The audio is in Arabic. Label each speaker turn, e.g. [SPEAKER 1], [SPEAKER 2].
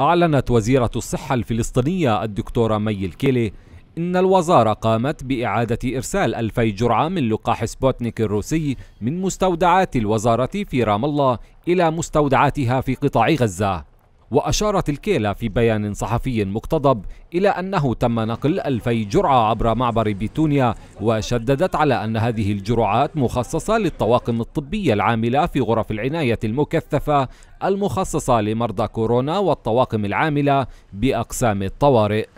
[SPEAKER 1] أعلنت وزيرة الصحة الفلسطينية الدكتورة مي الكيلي إن الوزارة قامت بإعادة إرسال ألفي جرعة من لقاح سبوتنيك الروسي من مستودعات الوزارة في رام الله إلى مستودعاتها في قطاع غزة وأشارت الكيلة في بيان صحفي مقتضب إلى أنه تم نقل ألفي جرعة عبر معبر بيتونيا وشددت على أن هذه الجرعات مخصصة للطواقم الطبية العاملة في غرف العناية المكثفة المخصصة لمرضى كورونا والطواقم العاملة بأقسام الطوارئ